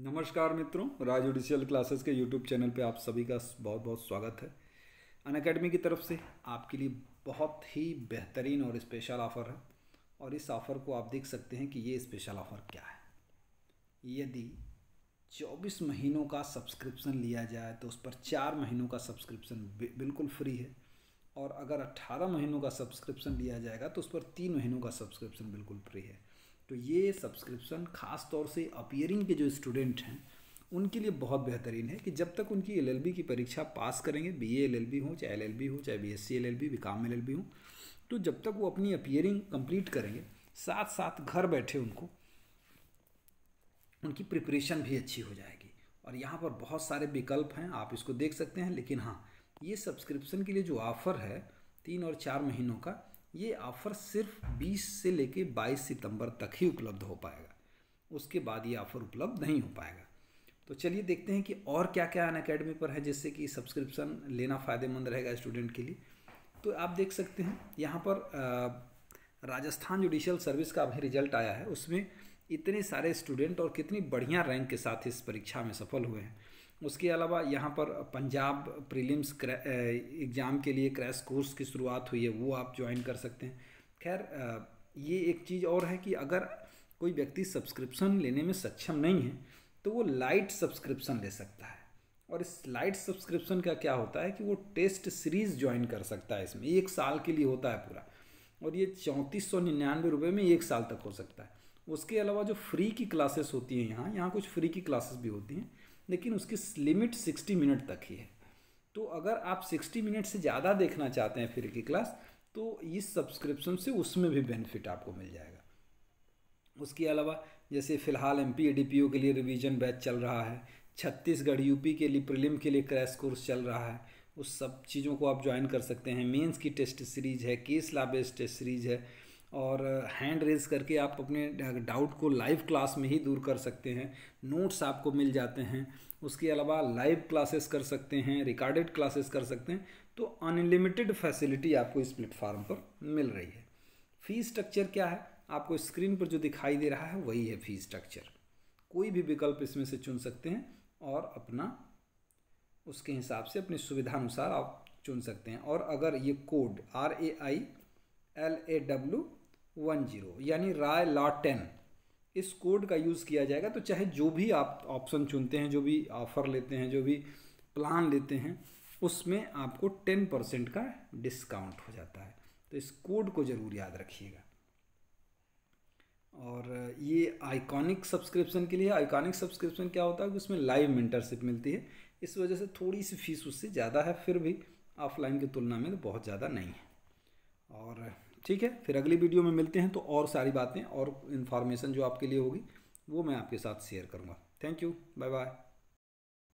नमस्कार मित्रों Raj judicial classes के यूट्यूब चैनल पे आप सभी का बहुत बहुत स्वागत है अन अकेडमी की तरफ से आपके लिए बहुत ही बेहतरीन और स्पेशल ऑफ़र है और इस ऑफ़र को आप देख सकते हैं कि ये स्पेशल ऑफ़र क्या है यदि 24 महीनों का सब्सक्रिप्शन लिया जाए तो उस पर चार महीनों का सब्सक्रिप्शन बिल्कुल फ्री है और अगर अट्ठारह महीनों का सब्सक्रिप्शन लिया जाएगा तो उस पर तीन महीनों का सब्सक्रिप्शन बिल्कुल फ्री है तो ये सब्सक्रिप्शन ख़ास तौर से अपियरिंग के जो स्टूडेंट हैं उनके लिए बहुत बेहतरीन है कि जब तक उनकी एलएलबी की परीक्षा पास करेंगे बी ए एल हो चाहे एलएलबी हो चाहे B S C LLB BCom LLB हो तो जब तक वो अपनी अपियरिंग कंप्लीट करेंगे साथ साथ घर बैठे उनको उनकी प्रिपरेशन भी अच्छी हो जाएगी और यहाँ पर बहुत सारे विकल्प हैं आप इसको देख सकते हैं लेकिन हाँ ये सब्सक्रिप्शन के लिए जो ऑफ़र है तीन और चार महीनों का ये ऑफ़र सिर्फ 20 से लेके 22 सितंबर तक ही उपलब्ध हो पाएगा उसके बाद ये ऑफ़र उपलब्ध नहीं हो पाएगा तो चलिए देखते हैं कि और क्या क्या अन अकेडमी पर है जिससे कि सब्सक्रिप्शन लेना फ़ायदेमंद रहेगा स्टूडेंट के लिए तो आप देख सकते हैं यहाँ पर राजस्थान जुडिशल सर्विस का अभी रिजल्ट आया है उसमें इतने सारे स्टूडेंट और कितनी बढ़िया रैंक के साथ इस परीक्षा में सफल हुए हैं उसके अलावा यहाँ पर पंजाब प्रीलिम्स एग्ज़ाम के लिए क्रैश कोर्स की शुरुआत हुई है वो आप ज्वाइन कर सकते हैं खैर ये एक चीज़ और है कि अगर कोई व्यक्ति सब्सक्रिप्शन लेने में सक्षम नहीं है तो वो लाइट सब्सक्रिप्शन ले सकता है और इस लाइट सब्सक्रिप्शन का क्या होता है कि वो टेस्ट सीरीज़ ज्वाइन कर सकता है इसमें एक साल के लिए होता है पूरा और ये चौंतीस सौ निन्यानवे रुपये में एक साल तक हो सकता है उसके अलावा जो फ्री की क्लासेस होती हैं यहाँ यहाँ कुछ फ्री की क्लासेस भी होती हैं लेकिन उसकी लिमिट सिक्सटी मिनट तक ही है तो अगर आप सिक्सटी मिनट से ज़्यादा देखना चाहते हैं फ्री की क्लास तो इस सब्सक्रिप्शन से उसमें भी बेनिफिट आपको मिल जाएगा उसके अलावा जैसे फ़िलहाल एम पी के लिए रिविजन बैच चल रहा है छत्तीसगढ़ यूपी के लिए प्रिलिम के लिए क्रैश कोर्स चल रहा है उस सब चीज़ों को आप ज्वाइन कर सकते हैं मेंस की टेस्ट सीरीज है केस ला टेस्ट सीरीज है और हैंड रेज करके आप अपने डाउट को लाइव क्लास में ही दूर कर सकते हैं नोट्स आपको मिल जाते हैं उसके अलावा लाइव क्लासेस कर सकते हैं रिकॉर्डेड क्लासेस कर सकते हैं तो अनलिमिटेड फैसिलिटी आपको इस प्लेटफॉर्म पर मिल रही है फ़ी स्ट्रक्चर क्या है आपको स्क्रीन पर जो दिखाई दे रहा है वही है फ़ी स्ट्रक्चर कोई भी विकल्प इसमें से चुन सकते हैं और अपना उसके हिसाब से अपनी सुविधा अनुसार आप चुन सकते हैं और अगर ये code R A I L A W one zero यानी राय लॉ टेन इस कोड का यूज़ किया जाएगा तो चाहे जो भी आप ऑप्शन चुनते हैं जो भी ऑफ़र लेते हैं जो भी प्लान लेते हैं उसमें आपको टेन परसेंट का डिस्काउंट हो जाता है तो इस कोड को ज़रूर याद रखिएगा और ये आइकॉनिक सब्सक्रिप्शन के लिए आइकॉनिक सब्सक्रिप्शन क्या होता है कि उसमें लाइव मेंटरशिप मिलती है इस वजह से थोड़ी सी फीस उससे ज़्यादा है फिर भी ऑफलाइन की तुलना में तो बहुत ज़्यादा नहीं है और ठीक है फिर अगली वीडियो में मिलते हैं तो और सारी बातें और इन्फॉर्मेशन जो आपके लिए होगी वो मैं आपके साथ शेयर करूँगा थैंक यू बाय बाय